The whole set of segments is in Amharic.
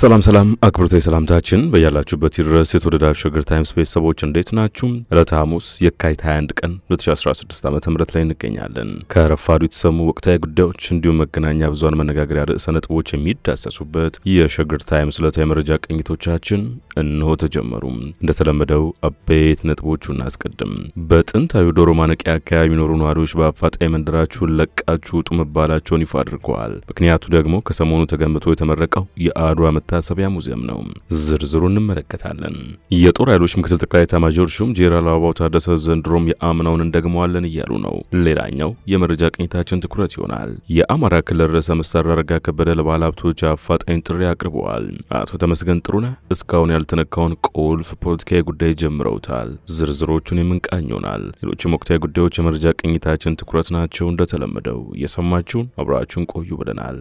ሰላም ሰላም አክብሮት ሰላምታችን በያላችሁበት ይድረስ። የተወደዳችሁ ሸገር ታይምስ ቤተሰቦች እንዴት ናችሁ? ዕለተ ሐሙስ የካቲት 21 ቀን 2016 ዓ ም ላይ እንገኛለን። ከረፋዱ የተሰሙ ወቅታዊ ጉዳዮች እንዲሁም መገናኛ ብዙሃን መነጋገሪያ ርዕሰ ነጥቦች የሚዳሰሱበት የሸገር ታይምስ ዕለታዊ መረጃ ቅኝቶቻችን እነሆ ተጀመሩ። እንደተለመደው አበይት ነጥቦቹ እናስቀድም። በጥንታዊ ዶሮ ማነቂያ አካባቢ የሚኖሩ ነዋሪዎች በአፋጣኝ መንደራችሁን ለቃችሁ ውጡ መባላቸውን ይፋ አድርገዋል። ምክንያቱ ደግሞ ከሰሞኑ ተገንብቶ የተመረቀው የአድዋ መታሰቢያ ሙዚየም ነው። ዝርዝሩ እንመለከታለን። የጦር ኃይሎች ምክትል ጠቅላይ ኤታማዦር ሹም ጄኔራል አበባው ታደሰ ዘንድሮም የአምናውን እንደግመዋለን እያሉ ነው። ሌላኛው የመረጃ ቅኝታችን ትኩረት ይሆናል። የአማራ ክልል ርዕሰ መስተዳድር አረጋ ከበደ ለባለ ሀብቶች አፋጣኝ ጥሪ አቅርበዋል። አቶ ተመስገን ጥሩነህ እስካሁን ያልተነካውን ቁልፍ ፖለቲካዊ ጉዳይ ጀምረውታል። ዝርዝሮቹን የምንቃኝ ይሆናል። ሌሎችም ወቅታዊ ጉዳዮች የመረጃ ቅኝታችን ትኩረት ናቸው። እንደተለመደው እየሰማችሁን አብራችሁን ቆዩ ብለናል።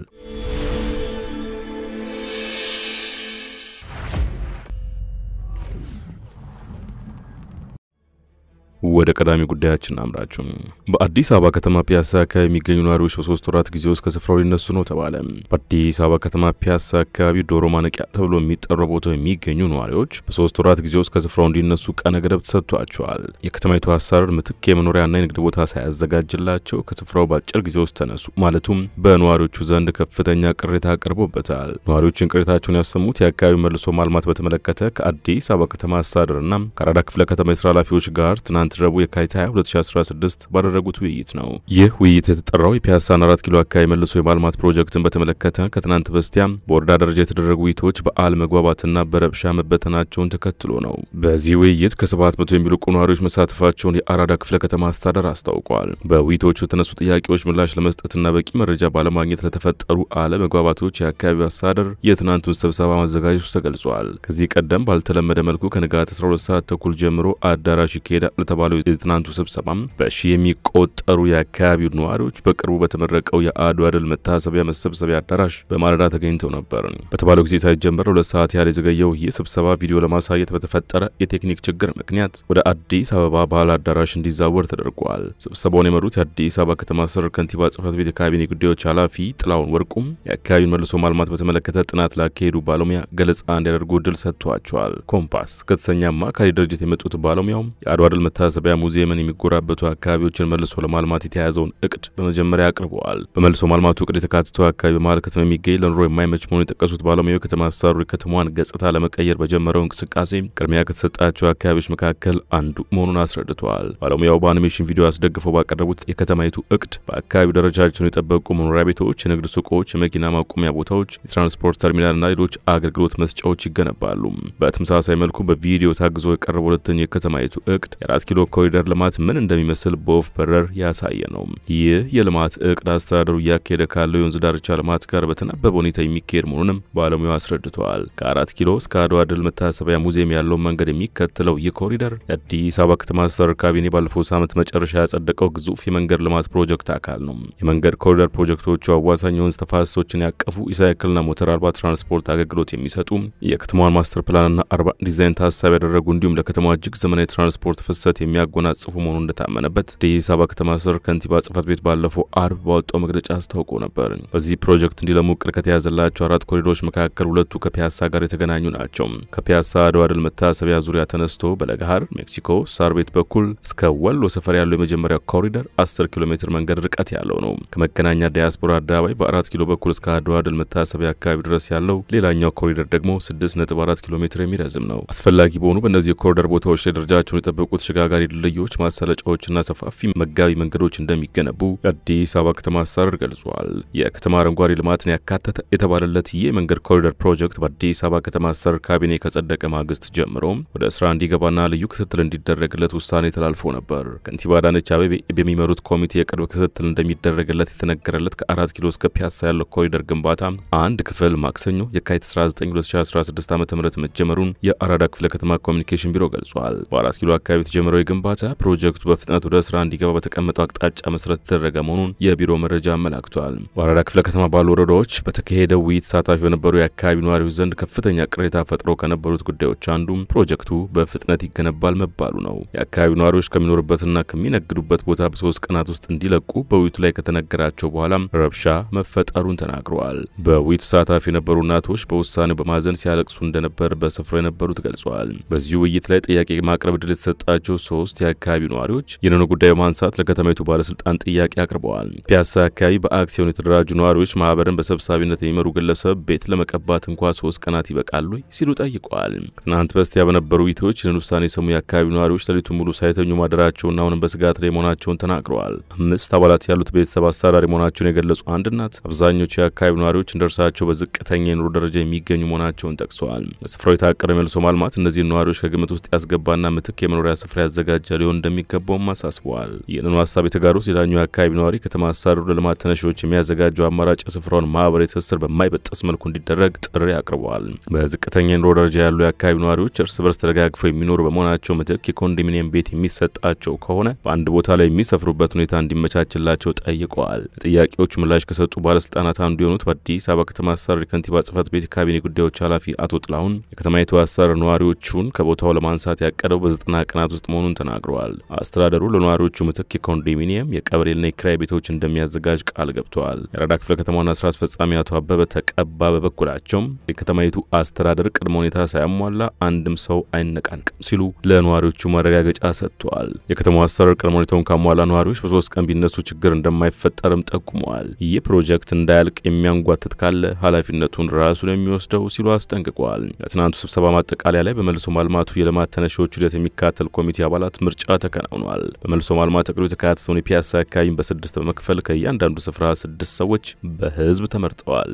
ወደ ቀዳሚ ጉዳያችን አምራችሁ በአዲስ አበባ ከተማ ፒያሳ አካባቢ የሚገኙ ነዋሪዎች በሶስት ወራት ጊዜ ውስጥ ከስፍራው ሊነሱ ነው ተባለ። በአዲስ አበባ ከተማ ፒያሳ አካባቢ ዶሮ ማነቂያ ተብሎ የሚጠራው ቦታ የሚገኙ ነዋሪዎች በሶስት ወራት ጊዜ ውስጥ ከስፍራው እንዲነሱ ቀነ ገደብ ተሰጥቷቸዋል። የከተማይቱ አሰራር ምትክ የመኖሪያና የንግድ ቦታ ሳያዘጋጅላቸው ከስፍራው በአጭር ጊዜ ውስጥ ተነሱ ማለቱም በነዋሪዎቹ ዘንድ ከፍተኛ ቅሬታ አቅርቦበታል። ነዋሪዎችን ቅሬታቸውን ያሰሙት የአካባቢው መልሶ ማልማት በተመለከተ ከአዲስ አበባ ከተማ አስተዳደርና ከአራዳ ክፍለ ከተማ የስራ ኃላፊዎች ጋር ትናንት ትናንት ረቡዕ የካቲት 22 2016 ባደረጉት ውይይት ነው። ይህ ውይይት የተጠራው የፒያሳን አራት ኪሎ አካባቢ መልሶ የማልማት ፕሮጀክትን በተመለከተ ከትናንት በስቲያ በወረዳ ደረጃ የተደረጉ ውይይቶች በአል መግባባትና በረብሻ መበተናቸውን ተከትሎ ነው። በዚህ ውይይት ከ700 የሚሉ ነዋሪዎች መሳተፋቸውን የአራዳ ክፍለ ከተማ አስተዳደር አስታውቋል። በውይይቶቹ የተነሱ ጥያቄዎች ምላሽ ለመስጠትና በቂ መረጃ ባለማግኘት ለተፈጠሩ አለ መግባባቶች የአካባቢው አስተዳደር የትናንቱን ስብሰባ ማዘጋጀቱ ተገልጿል። ከዚህ ቀደም ባልተለመደ መልኩ ከንጋት 12 ሰዓት ተኩል ጀምሮ አዳራሽ ይካሄዳል በተባለው የትናንቱ ስብሰባም በሺ የሚቆጠሩ የአካባቢው ነዋሪዎች በቅርቡ በተመረቀው የአድዋ ድል መታሰቢያ መሰብሰቢያ አዳራሽ በማለዳ ተገኝተው ነበር። በተባለው ጊዜ ሳይጀመር ሁለት ሰዓት ያህል የዘገየው ይህ ስብሰባ ቪዲዮ ለማሳየት በተፈጠረ የቴክኒክ ችግር ምክንያት ወደ አዲስ አበባ ባህል አዳራሽ እንዲዛወር ተደርጓል። ስብሰባውን የመሩት የአዲስ አበባ ከተማ ስር ከንቲባ ጽህፈት ቤት የካቢኔ ጉዳዮች ኃላፊ ጥላውን ወርቁም የአካባቢውን መልሶ ማልማት በተመለከተ ጥናት ላካሄዱ ባለሙያ ገለጻ እንዲያደርጉ እድል ሰጥቷቸዋል። ኮምፓስ ከተሰኘ አማካሪ ድርጅት የመጡት ባለሙያው የአድዋ ድል መታ መታሰቢያ ሙዚየምን የሚጎራበቱ አካባቢዎችን መልሶ ለማልማት የተያያዘውን እቅድ በመጀመሪያ አቅርበዋል። በመልሶ ማልማቱ እቅድ የተካተተው አካባቢ በመሀል ከተማ የሚገኝ ለኑሮ የማይመች መሆኑ የጠቀሱት ባለሙያው ከተማ አሰራሩ የከተማዋን ገጽታ ለመቀየር በጀመረው እንቅስቃሴ ቅድሚያ ከተሰጣቸው አካባቢዎች መካከል አንዱ መሆኑን አስረድተዋል። ባለሙያው በአኒሜሽን ቪዲዮ አስደግፈው ባቀረቡት የከተማይቱ እቅድ በአካባቢው ደረጃቸውን የጠበቁ መኖሪያ ቤቶች፣ የንግድ ሱቆች፣ የመኪና ማቆሚያ ቦታዎች፣ የትራንስፖርት ተርሚናል እና ሌሎች አገልግሎት መስጫዎች ይገነባሉ። በተመሳሳይ መልኩ በቪዲዮ ታግዞ የቀረበ ሁለተኛ የከተማይቱ እቅድ የአራት ኪሎ የኮሪዶር ኮሪደር ልማት ምን እንደሚመስል በወፍ በረር ያሳየ ነው። ይህ የልማት እቅድ አስተዳደሩ እያካሄደ ካለው የወንዝ ዳርቻ ልማት ጋር በተናበበ ሁኔታ የሚካሄድ መሆኑንም ባለሙያው አስረድተዋል። ከአራት ኪሎ እስከ አድዋ ድል መታሰቢያ ሙዚየም ያለውን መንገድ የሚከተለው ይህ ኮሪደር የአዲስ አበባ ከተማ አስተዳደር ካቢኔ ባለፈው ሳምንት መጨረሻ ያጸደቀው ግዙፍ የመንገድ ልማት ፕሮጀክት አካል ነው። የመንገድ ኮሪደር ፕሮጀክቶቹ አዋሳኝ የወንዝ ተፋሰሶችን ያቀፉ የሳይክልና ሞተር አልባ ትራንስፖርት አገልግሎት የሚሰጡ የከተማዋን ማስተር ፕላንና አርባ ዲዛይን ታሳቢ ያደረጉ እንዲሁም ለከተማዋ እጅግ ዘመናዊ ትራንስፖርት ፍሰት የሚያጎናጽፉ መሆኑ እንደታመነበት አዲስ አበባ ከተማ ስር ከንቲባ ጽህፈት ቤት ባለፈው አርብ ባወጣው መግለጫ አስታውቆ ነበር። በዚህ ፕሮጀክት እንዲለሙ እቅድ ከተያዘላቸው አራት ኮሪዶሮች መካከል ሁለቱ ከፒያሳ ጋር የተገናኙ ናቸው። ከፒያሳ አድዋ ድል መታሰቢያ ዙሪያ ተነስቶ በለገሃር ሜክሲኮ ሳር ቤት በኩል እስከ ወሎ ሰፈር ያለው የመጀመሪያ ኮሪደር 10 ኪሎ ሜትር መንገድ ርቀት ያለው ነው። ከመገናኛ ዲያስፖራ አደባባይ በአራት ኪሎ በኩል እስከ አድዋ ድል መታሰቢያ አካባቢ ድረስ ያለው ሌላኛው ኮሪደር ደግሞ 6.4 ኪሎ ሜትር የሚረዝም ነው። አስፈላጊ በሆኑ በእነዚህ የኮሪደር ቦታዎች ላይ ደረጃቸውን የጠበቁት ሽጋጋ አሽከርካሪ ድልድዮች፣ ማሳለጫዎችና ሰፋፊ መጋቢ መንገዶች እንደሚገነቡ የአዲስ አበባ ከተማ አስተዳደር ገልጿል። የከተማ አረንጓዴ ልማትን ያካተተ የተባለለት ይህ የመንገድ ኮሪደር ፕሮጀክት በአዲስ አበባ ከተማ አስተዳደር ካቢኔ ከጸደቀ ማግስት ጀምሮ ወደ ስራ እንዲገባና ልዩ ክትትል እንዲደረግለት ውሳኔ ተላልፎ ነበር። ከንቲባ አዳነች አቤቤ በሚመሩት ኮሚቴ የቅርብ ክትትል እንደሚደረግለት የተነገረለት ከአራት ኪሎ እስከ ፒያሳ ያለው ኮሪደር ግንባታ አንድ ክፍል ማክሰኞ የካቲት 19 2016 ዓ ም መጀመሩን የአራዳ ክፍለ ከተማ ኮሚኒኬሽን ቢሮ ገልጿል። በአራት ኪሎ አካባቢ የተጀመረው የመዋቅራዊ ግንባታ ፕሮጀክቱ በፍጥነት ወደ ስራ እንዲገባ በተቀመጠው አቅጣጫ መሰረት የተደረገ መሆኑን የቢሮ መረጃ አመላክቷል። በአራዳ ክፍለ ከተማ ባሉ ወረዳዎች በተካሄደው ውይይት ተሳታፊ በነበሩ የአካባቢ ነዋሪዎች ዘንድ ከፍተኛ ቅሬታ ፈጥሮ ከነበሩት ጉዳዮች አንዱ ፕሮጀክቱ በፍጥነት ይገነባል መባሉ ነው። የአካባቢው ነዋሪዎች ከሚኖሩበትና ከሚነግዱበት ቦታ በሶስት ቀናት ውስጥ እንዲለቁ በውይይቱ ላይ ከተነገራቸው በኋላም ረብሻ መፈጠሩን ተናግረዋል። በውይይቱ ተሳታፊ የነበሩ እናቶች በውሳኔው በማዘን ሲያለቅሱ እንደነበር በስፍራው የነበሩት ገልጸዋል። በዚሁ ውይይት ላይ ጥያቄ ማቅረብ ዕድል የተሰጣቸው ሶስት የአካባቢው ነዋሪዎች ይህንኑ ጉዳይ በማንሳት ለከተማይቱ ባለስልጣን ጥያቄ አቅርበዋል። ፒያሳ አካባቢ በአክሲዮን የተደራጁ ነዋሪዎች ማህበርን በሰብሳቢነት የሚመሩ ግለሰብ ቤት ለመቀባት እንኳ ሶስት ቀናት ይበቃሉ ሲሉ ጠይቀዋል። ከትናንት በስቲያ በነበሩ ውይይቶች ይህንን ውሳኔ የሰሙ የአካባቢው ነዋሪዎች ሌሊቱን ሙሉ ሳይተኙ ማደራቸውና አሁንም በስጋት ላይ መሆናቸውን ተናግረዋል። አምስት አባላት ያሉት ቤተሰብ አስተዳዳሪ መሆናቸውን የገለጹ አንድ እናት አብዛኞቹ የአካባቢ ነዋሪዎች እንደርሳቸው በዝቅተኛ የኑሮ ደረጃ የሚገኙ መሆናቸውን ጠቅሰዋል። ስፍራው የታቀደው መልሶ ማልማት እነዚህን ነዋሪዎች ከግምት ውስጥ ያስገባና ምትክ የመኖሪያ ስፍራ ያዘ ሊዘጋጃ ሊሆን እንደሚገባውም አሳስበዋል። ይህንኑ ሀሳብ የተጋሩት ሌላኛው የአካባቢ ነዋሪ ከተማ አስተዳደሩ ለልማት ተነሺዎች የሚያዘጋጀው አማራጭ ስፍራውን ማህበራዊ ትስስር በማይበጠስ መልኩ እንዲደረግ ጥሪ አቅርበዋል። በዝቅተኛ የኑሮ ደረጃ ያሉ የአካባቢ ነዋሪዎች እርስ በርስ ተደጋግፈው የሚኖሩ በመሆናቸው ምትክ የኮንዶሚኒየም ቤት የሚሰጣቸው ከሆነ በአንድ ቦታ ላይ የሚሰፍሩበት ሁኔታ እንዲመቻችላቸው ጠይቀዋል። ጥያቄዎቹ ምላሽ ከሰጡ ባለስልጣናት አንዱ የሆኑት በአዲስ አበባ ከተማ አስተዳደር ከንቲባ ጽህፈት ቤት የካቢኔ ጉዳዮች ኃላፊ አቶ ጥላሁን የከተማይቱ አስተዳደር ነዋሪዎቹን ከቦታው ለማንሳት ያቀደው በዘጠና ቀናት ውስጥ መሆኑን መሆኑን ተናግረዋል። አስተዳደሩ ለነዋሪዎቹ ምትክ የኮንዶሚኒየም የቀበሌና የክራይ ቤቶች እንደሚያዘጋጅ ቃል ገብተዋል። የአራዳ ክፍለ ከተማና ስራ አስፈጻሚ አቶ አበበ ተቀባ በበኩላቸውም የከተማይቱ አስተዳደር ቅድመ ሁኔታ ሳያሟላ አንድም ሰው አይነቃንቅም ሲሉ ለነዋሪዎቹ ማረጋገጫ ሰጥተዋል። የከተማው አስተዳደር ቅድመ ሁኔታውን ካሟላ ነዋሪዎች በሶስት ቀን ቢነሱ ችግር እንደማይፈጠርም ጠቁመዋል። ይህ ፕሮጀክት እንዳያልቅ የሚያንጓትት ካለ ኃላፊነቱን ራሱ ነው የሚወስደው ሲሉ አስጠንቅቀዋል። የትናንቱ ስብሰባ ማጠቃለያ ላይ በመልሶ ማልማቱ የልማት ተነሺዎች ሂደት የሚካተል ኮሚቴ አባላት አባላት ምርጫ ተከናውኗል። በመልሶ ማልማት እቅዱ የተካተተውን የፒያሳ አካባቢን በስድስት በመክፈል ከእያንዳንዱ ስፍራ ስድስት ሰዎች በህዝብ ተመርጠዋል።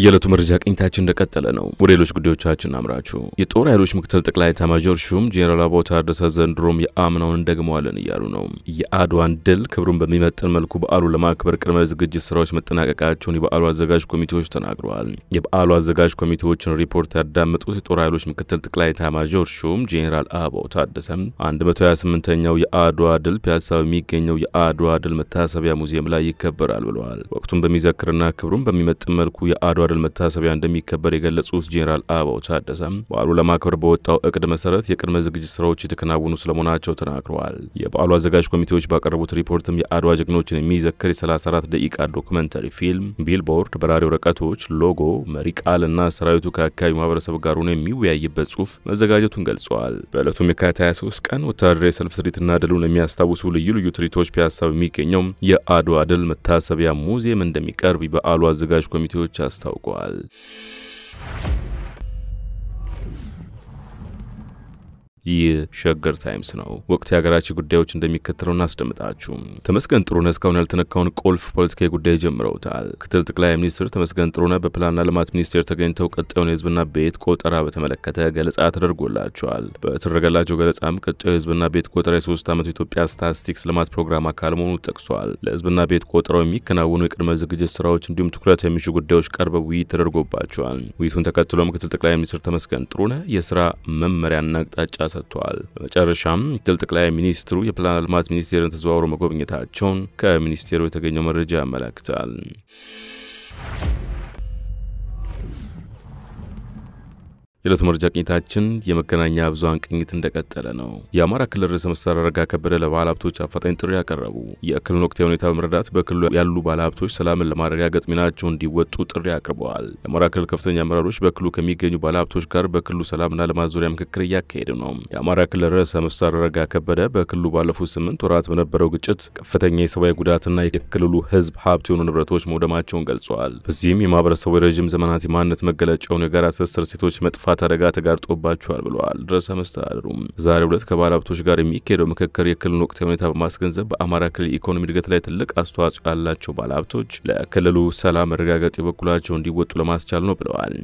የዕለቱ መረጃ ቅኝታችን እንደቀጠለ ነው። ወደ ሌሎች ጉዳዮቻችን አምራችሁ የጦር ኃይሎች ምክትል ጠቅላይ ኤታማዦር ሹም ጄኔራል አባውታር ደሳ ዘንድሮም የአምናውን እንደግመዋለን እያሉ ነው። የአድዋን ድል ክብሩን በሚመጥን መልኩ በዓሉ ለማክበር ቅድመ ዝግጅት ስራዎች መጠናቀቃቸውን የበዓሉ አዘጋጅ ኮሚቴዎች ተናግረዋል። የበዓሉ አዘጋጅ ኮሚቴዎችን ሪፖርት ያዳመጡት የጦር ኃይሎች ምክትል ጠቅላይ ኤታማዦር ሹም ጄኔራል አበባው ታደሰም 128ኛው የአድዋ ድል ፒያሳ የሚገኘው የአድዋ ድል መታሰቢያ ሙዚየም ላይ ይከበራል ብለዋል። ወቅቱን በሚዘክርና ክብሩን በሚመጥን መልኩ የአድዋ የበርል መታሰቢያ እንደሚከበር የገለጹት ጄኔራል አበባው ታደሰ በዓሉ ለማክበር በወጣው እቅድ መሰረት የቅድመ ዝግጅት ስራዎች የተከናወኑ ስለመሆናቸው ተናግረዋል። የበዓሉ አዘጋጅ ኮሚቴዎች ባቀረቡት ሪፖርትም የአድዋ ጀግኖችን የሚዘክር የ34 ደቂቃ ዶክመንተሪ ፊልም፣ ቢልቦርድ፣ በራሪ ወረቀቶች፣ ሎጎ፣ መሪ ቃል እና ሰራዊቱ ከአካባቢ ማህበረሰብ ጋር ሆኖ የሚወያይበት ጽሁፍ መዘጋጀቱን ገልጸዋል። በዕለቱም የካቲት 23 ቀን ወታደራዊ ሰልፍ ትርኢትና ድሉን የሚያስታውሱ ልዩ ልዩ ትርኢቶች ፒያሳ በሚገኘው የአድዋ ድል መታሰቢያ ሙዚየም እንደሚቀርብ በዓሉ አዘጋጅ ኮሚቴዎች አስታውቀዋል። 有关。ይህ ሸገር ታይምስ ነው። ወቅት የሀገራችን ጉዳዮች እንደሚከተለው እናስደምጣችሁ። ተመስገን ጥሩነህ እስካሁን ያልተነካውን ቁልፍ ፖለቲካዊ ጉዳይ ጀምረውታል። ክትል ጠቅላይ ሚኒስትር ተመስገን ጥሩነህ በፕላንና ልማት ሚኒስቴር ተገኝተው ቀጣዩን የህዝብና ቤት ቆጠራ በተመለከተ ገለጻ ተደርጎላቸዋል። በተደረገላቸው ገለጻም ቀጣዩ የህዝብና ቤት ቆጠራ የሶስት ዓመቱ ኢትዮጵያ ስታቲስቲክስ ልማት ፕሮግራም አካል መሆኑ ጠቅሷል። ለህዝብና ቤት ቆጠራው የሚከናወኑ የቅድመ ዝግጅት ስራዎች እንዲሁም ትኩረት የሚሹ ጉዳዮች ቀርበው ውይይት ተደርጎባቸዋል። ውይይቱን ተከትሎ ምክትል ጠቅላይ ሚኒስትር ተመስገን ጥሩነህ የስራ መመሪያና አቅጣጫ ሰጥቷል። በመጨረሻም ምክትል ጠቅላይ ሚኒስትሩ የፕላን ልማት ሚኒስቴርን ተዘዋውሮ መጎብኘታቸውን ከሚኒስቴሩ የተገኘው መረጃ ያመላክታል። የዕለቱ መረጃ ቅኝታችን የመገናኛ ብዙኃን ቅኝት እንደቀጠለ ነው። የአማራ ክልል ርዕሰ መስተዳድር አረጋ ከበደ ለባለ ሀብቶች አፋጣኝ ጥሪ ያቀረቡ። የክልሉን ወቅታዊ ሁኔታ በመረዳት በክልሉ ያሉ ባለ ሀብቶች ሰላምን ለማረጋገጥ ሚናቸውን እንዲወጡ ጥሪ አቅርበዋል። የአማራ ክልል ከፍተኛ አመራሮች በክልሉ ከሚገኙ ባለ ሀብቶች ጋር በክልሉ ሰላምና ልማት ዙሪያ ምክክር እያካሄዱ ነው። የአማራ ክልል ርዕሰ መስተዳድር አረጋ ከበደ በክልሉ ባለፉት ስምንት ወራት በነበረው ግጭት ከፍተኛ የሰብአዊ ጉዳትና የክልሉ ህዝብ ሀብት የሆኑ ንብረቶች መውደማቸውን ገልጸዋል። በዚህም የማህበረሰቡ የረዥም ዘመናት የማንነት መገለጫ የሆኑ የጋራ ትስስር ሴቶች መጥፋት የጥፋት አደጋ ተጋርጦባቸዋል ብለዋል። ርዕሰ መስተዳድሩ ዛሬ ሁለት ከባለ ሀብቶች ጋር የሚካሄደው ምክክር የክልሉን ወቅታዊ ሁኔታ በማስገንዘብ በአማራ ክልል ኢኮኖሚ እድገት ላይ ትልቅ አስተዋጽኦ ያላቸው ባለ ሀብቶች ለክልሉ ሰላም መረጋገጥ የበኩላቸው እንዲወጡ ለማስቻል ነው ብለዋል።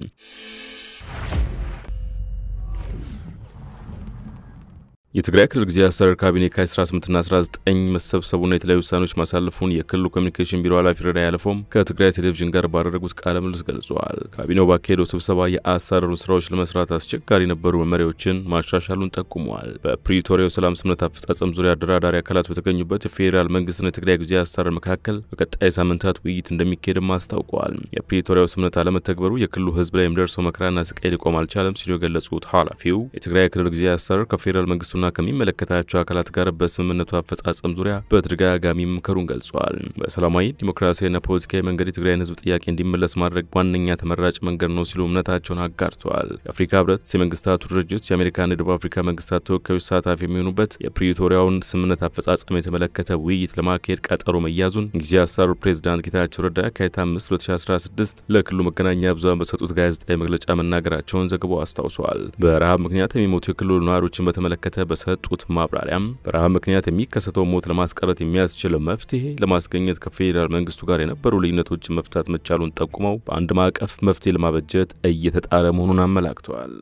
የትግራይ ክልል ጊዜያዊ አስተዳደር ካቢኔ ከ18ና 19 መሰብሰቡና የተለያዩ ውሳኔዎች ማሳለፉን የክልሉ ኮሚኒኬሽን ቢሮ ኃላፊ ረዳ ያለፈውም ከትግራይ ቴሌቪዥን ጋር ባደረጉት ቃለ ምልልስ ገልጿል። ካቢኔው ባካሄደው ስብሰባ የአስተዳደሩ ስራዎች ለመስራት አስቸጋሪ የነበሩ መመሪያዎችን ማሻሻሉን ጠቁመዋል። በፕሪቶሪያው ሰላም ስምምነት አፈጻጸም ዙሪያ አደራዳሪ አካላት በተገኙበት የፌዴራል መንግስትና የትግራይ ጊዜያዊ አስተዳደር መካከል በቀጣይ ሳምንታት ውይይት እንደሚካሄድም አስታውቀዋል። የፕሪቶሪያው ስምምነት አለመተግበሩ የክልሉ ህዝብ ላይ የሚደርሰው መከራና ስቃይ ሊቆም አልቻለም ሲሉ የገለጹት ኃላፊው የትግራይ ክልል ጊዜያዊ አስተዳደር ከፌዴራል መንግስቱ ከመንግስቱና ከሚመለከታቸው አካላት ጋር በስምምነቱ አፈጻጸም ዙሪያ በተደጋጋሚ መምከሩን ገልጿል። በሰላማዊ ዲሞክራሲያዊና ፖለቲካዊ መንገድ የትግራይን ህዝብ ጥያቄ እንዲመለስ ማድረግ ዋነኛ ተመራጭ መንገድ ነው ሲሉ እምነታቸውን አጋርተዋል። የአፍሪካ ህብረት፣ የመንግስታቱ ድርጅት፣ የአሜሪካና የደቡብ አፍሪካ መንግስታት ተወካዮች ተሳታፊ የሚሆኑበት የፕሪቶሪያውን ስምምነት አፈጻጸም የተመለከተ ውይይት ለማካሄድ ቀጠሮ መያዙን ጊዜ አሰራሩ ፕሬዚዳንት ጌታቸው ረዳ ከየት 5 2016 ለክልሉ መገናኛ ብዙሃን በሰጡት ጋዜጣዊ መግለጫ መናገራቸውን ዘግቦ አስታውሷል። በረሃብ ምክንያት የሚሞቱ የክልሉ ነዋሪዎችን በተመለከተ በሰጡት ማብራሪያም በረሃብ ምክንያት የሚከሰተው ሞት ለማስቀረት የሚያስችል መፍትሄ ለማስገኘት ከፌዴራል መንግስቱ ጋር የነበሩ ልዩነቶች መፍታት መቻሉን ጠቁመው በአንድ ማዕቀፍ መፍትሄ ለማበጀት እየተጣረ መሆኑን አመላክተዋል።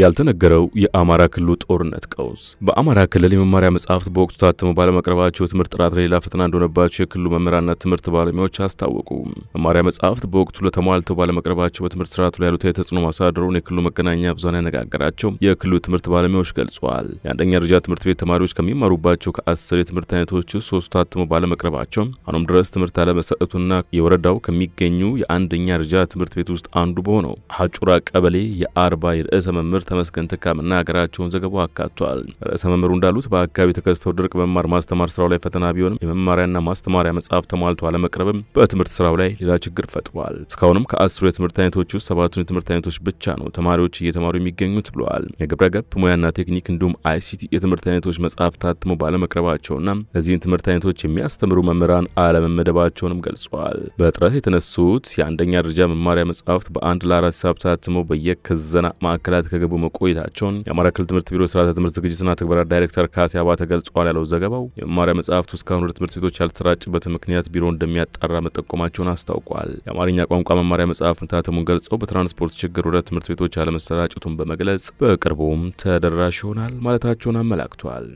ያልተነገረው የአማራ ክልሉ ጦርነት ቀውስ። በአማራ ክልል የመማሪያ መጽሐፍት በወቅቱ ታትመው ባለመቅረባቸው ትምህርት ጥራት ሌላ ፈተና እንደሆነባቸው የክልሉ መምህራንና ትምህርት ባለሙያዎች አስታወቁ። መማሪያ መጽሐፍት በወቅቱ ለተሟልተው ባለመቅረባቸው በትምህርት ስርዓቱ ላይ ያሉት የተጽዕኖ ማሳደሩን የክልሉ መገናኛ ብዙኃን ያነጋገራቸው የክልሉ ትምህርት ባለሙያዎች ገልጿል። የአንደኛ ደረጃ ትምህርት ቤት ተማሪዎች ከሚማሩባቸው ከአስር የትምህርት አይነቶች ውስጥ ሶስቱ ታትመው ባለመቅረባቸው አሁንም ድረስ ትምህርት አለመሰጠቱና የወረዳው ከሚገኙ የአንደኛ ደረጃ ትምህርት ቤት ውስጥ አንዱ በሆነው ሀጩራ ቀበሌ የአርባ የርዕሰ መምህር ተመስገን ተካምና ሀገራቸውን ዘገባው አካቷል። ርዕሰ መምህሩ እንዳሉት በአካባቢ ተከስተው ድርቅ መማር ማስተማር ስራው ላይ ፈተና ቢሆንም የመማሪያና ማስተማሪያ መጽሐፍ ተሟልቶ አለመቅረብም በትምህርት ስራው ላይ ሌላ ችግር ፈጥሯል። እስካሁንም ከአስሩ የትምህርት አይነቶች ውስጥ ሰባቱን የትምህርት አይነቶች ብቻ ነው ተማሪዎች እየተማሩ የሚገኙት ብለዋል። የግብረ ገብ ሙያና ቴክኒክ እንዲሁም አይሲቲ የትምህርት አይነቶች መጽሐፍ ታትሞ ባለመቅረባቸውና እነዚህን ትምህርት አይነቶች የሚያስተምሩ መምህራን አለመመደባቸውንም ገልጿል። በጥረት የተነሱት የአንደኛ ደረጃ መማሪያ መጽሐፍት በአንድ ለአራት ሂሳብ ታትሞ በየክዘና ማዕከላት ከገ ሲያቀርቡ መቆየታቸውን የአማራ ክልል ትምህርት ቢሮ ስርዓተ ትምህርት ዝግጅትና ትግበራ ዳይሬክተር ካሴ አባተ ገልጸዋል ያለው ዘገባው የመማሪያ መጽሐፍቱ እስካሁን ወደ ትምህርት ቤቶች ያልተሰራጭበት ምክንያት ቢሮ እንደሚያጣራ መጠቆማቸውን አስታውቋል። የአማርኛ ቋንቋ መማሪያ መጽሐፍ መታተሙን ገልጸው በትራንስፖርት ችግር ወደ ትምህርት ቤቶች አለመሰራጨቱን በመግለጽ በቅርቡም ተደራሽ ይሆናል ማለታቸውን አመላክቷል።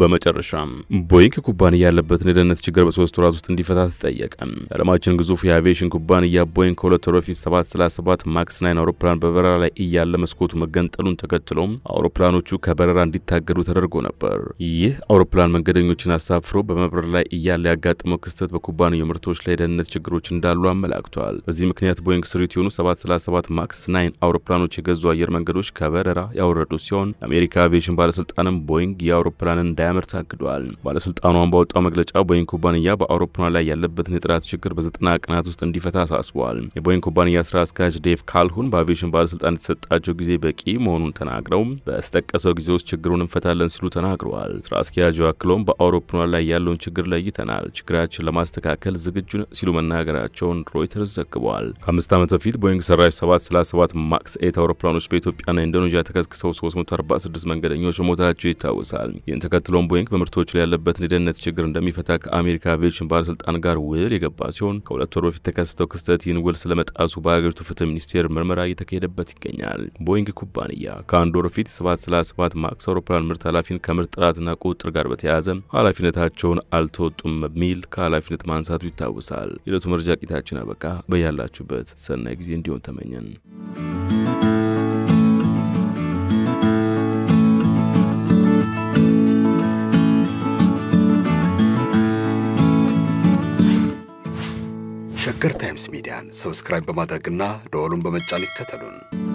በመጨረሻም ቦይንግ ኩባንያ ያለበትን የደህንነት ችግር በሶስት ወራት ውስጥ እንዲፈታ ተጠየቀ። የዓለማችን ግዙፍ የአቪዬሽን ኩባንያ ቦይንግ ከሁለት ወር በፊት 737 ማክስ ናይን አውሮፕላን በበረራ ላይ እያለ መስኮቱ መገንጠሉን ተከትሎም አውሮፕላኖቹ ከበረራ እንዲታገዱ ተደርጎ ነበር። ይህ አውሮፕላን መንገደኞችን አሳፍሮ በመብረር ላይ እያለ ያጋጠመው ክስተት በኩባንያው ምርቶች ላይ የደህንነት ችግሮች እንዳሉ አመላክቷል። በዚህ ምክንያት ቦይንግ ስሪት የሆኑ 737 ማክስ ናይን አውሮፕላኖች የገዙ አየር መንገዶች ከበረራ ያወረዱ ሲሆን የአሜሪካ አቪዬሽን ባለስልጣንም ቦይንግ የአውሮፕላንን እንዳያመር ታግዷል። ባለስልጣኗን ባወጣው መግለጫ ቦይንግ ኩባንያ በአውሮፕላ ላይ ያለበትን የጥራት ችግር በዘጠና ቀናት ውስጥ እንዲፈታ አሳስበዋል። የቦይንግ ኩባንያ ስራ አስኪያጅ ዴቭ ካልሁን በአቪዬሽን ባለስልጣን የተሰጣቸው ጊዜ በቂ መሆኑን ተናግረው በስጠቀሰው ጊዜ ውስጥ ችግሩን እንፈታለን ሲሉ ተናግረዋል። ስራ አስኪያጁ አክሎም በአውሮፕላኗ ላይ ያለውን ችግር ለይተናል፣ ችግራችን ለማስተካከል ዝግጁ ሲሉ መናገራቸውን ሮይተርስ ዘግቧል። ከአምስት ዓመት በፊት ቦይንግ ሰራሽ 737 ማክስ ኤት አውሮፕላኖች በኢትዮጵያና ኢንዶኔዥያ ተከስክሰው 346 መንገደኞች መሞታቸው ይታወሳል። ይህን ተከትሎ አስከትሎም ቦይንግ በምርቶች ላይ ያለበትን የደህንነት ችግር እንደሚፈታ ከአሜሪካ አቪዬሽን ባለስልጣን ጋር ውል የገባ ሲሆን ከሁለት ወር በፊት የተከሰተው ክስተት ይህን ውል ስለመጣሱ በሀገሪቱ ፍትህ ሚኒስቴር ምርመራ እየተካሄደበት ይገኛል። ቦይንግ ኩባንያ ከአንድ ወር በፊት 737 ማክስ አውሮፕላን ምርት ኃላፊን ከምርት ጥራትና ቁጥጥር ጋር በተያያዘ ኃላፊነታቸውን አልተወጡም በሚል ከኃላፊነት ማንሳቱ ይታወሳል። የዕለቱ መረጃ ቂታችን አበቃ። በያላችሁበት ሰናይ ጊዜ እንዲሆን ተመኘን። ሸገር ታይምስ ሚዲያን ሰብስክራይብ በማድረግና ደወሉን በመጫን ይከተሉን።